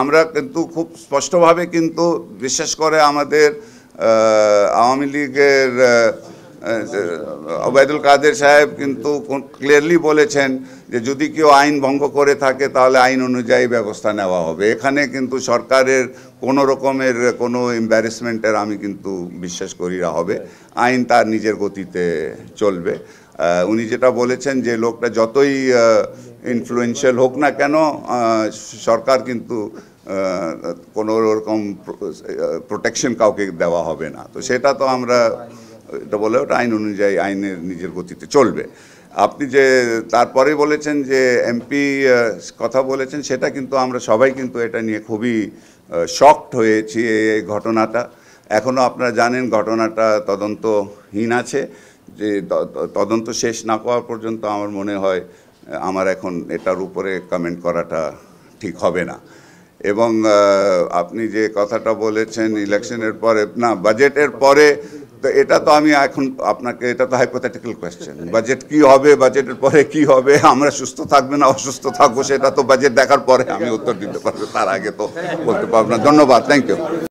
আমরা কিন্তু খুব স্পষ্টভাবে কিন্তু বিশেষ করে আমাদের আওয়ামী লীগের ওবায়দুল কাদের সাহেব কিন্তু ক্লিয়ারলি বলেছেন যে যদি কেউ আইন ভঙ্গ করে থাকে তাহলে আইন অনুযায়ী ব্যবস্থা নেওয়া হবে এখানে কিন্তু সরকারের কোনো রকমের কোনো এম্বারেসমেন্টের আমি কিন্তু বিশ্বাস করি না হবে আইন তার নিজের গতিতে চলবে উনি যেটা বলেছেন যে লোকটা যতই ইনফ্লুয়েন্সিয়াল হোক না কেন সরকার কিন্তু কোনো রকম প্রোটেকশন কাউকে দেওয়া হবে না তো সেটা তো আমরা এটা বলে ওটা আইন অনুযায়ী আইনের নিজের গতিতে চলবে আপনি যে তারপরে বলেছেন যে এমপি কথা বলেছেন সেটা কিন্তু আমরা সবাই কিন্তু এটা নিয়ে খুবই শক্ট হয়েছি এই ঘটনাটা এখনও আপনারা জানেন ঘটনাটা তদন্তহীন আছে যে তদন্ত শেষ না করা পর্যন্ত আমার মনে হয় আমার এখন এটার উপরে কমেন্ট করাটা ঠিক হবে না এবং আপনি যে কথাটা বলেছেন ইলেকশনের পরে না বাজেটের পরে তো এটা তো আমি এখন আপনাকে এটা তো হাইপোথেটিক্যাল কোয়েশ্চেন বাজেট কি হবে বাজেটের পরে কি হবে আমরা সুস্থ থাকবে না অসুস্থ থাকবো সেটা তো বাজেট দেখার পরে আমি উত্তর দিতে পারবো তার আগে তো বলতে পারবো না ধন্যবাদ থ্যাংক ইউ